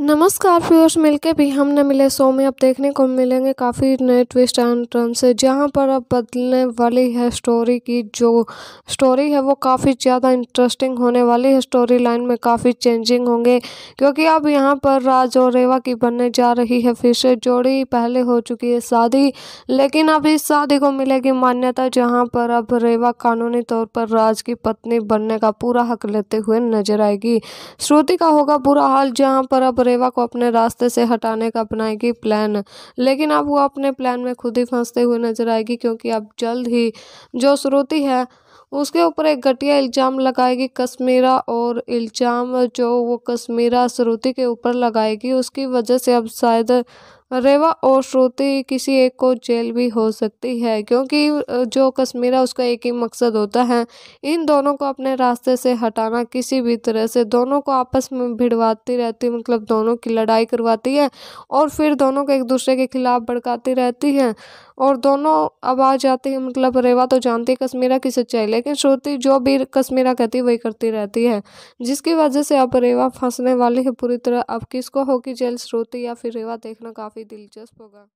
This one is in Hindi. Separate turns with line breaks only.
नमस्कार फ्यूअर्स मिलके भी हम न मिले शो में अब देखने को मिलेंगे काफ़ी नए ट्विस्ट एंड से जहाँ पर अब बदलने वाली है स्टोरी की जो स्टोरी है वो काफ़ी ज़्यादा इंटरेस्टिंग होने वाली है स्टोरी लाइन में काफ़ी चेंजिंग होंगे क्योंकि अब यहाँ पर राज और रेवा की बनने जा रही है फिर से जोड़ी पहले हो चुकी है शादी लेकिन अब इस शादी को मिलेगी मान्यता जहाँ पर अब रेवा कानूनी तौर पर राज की पत्नी बनने का पूरा हक लेते हुए नजर आएगी श्रुति का होगा बुरा हाल जहाँ पर अब रेवा को अपने रास्ते से हटाने का अपनाएगी प्लान लेकिन अब वो अपने प्लान में खुद ही फंसते हुए नजर आएगी क्योंकि अब जल्द ही जो श्रुति है उसके ऊपर एक घटिया इल्ज़ाम लगाएगी कश्मीरा और इल्ज़ाम जो वो कश्मीरा श्रुति के ऊपर लगाएगी उसकी वजह से अब शायद रेवा और श्रुति किसी एक को जेल भी हो सकती है क्योंकि जो कश्मीर है उसका एक ही मकसद होता है इन दोनों को अपने रास्ते से हटाना किसी भी तरह से दोनों को आपस में भिड़वाती रहती मतलब दोनों की लड़ाई करवाती है और फिर दोनों को एक दूसरे के खिलाफ भड़काती रहती है और दोनों अब आ जाती है मतलब रेवा तो जानती है कश्मीरा की सच्चाई लेकिन श्रुति जो भी कश्मीरा कहती है वही करती रहती है जिसकी वजह से अब रेवा फंसने वाली है पूरी तरह अब किसको होगी जेल श्रुति या फिर रेवा देखना काफ़ी काफ़ी दिलचस्प होगा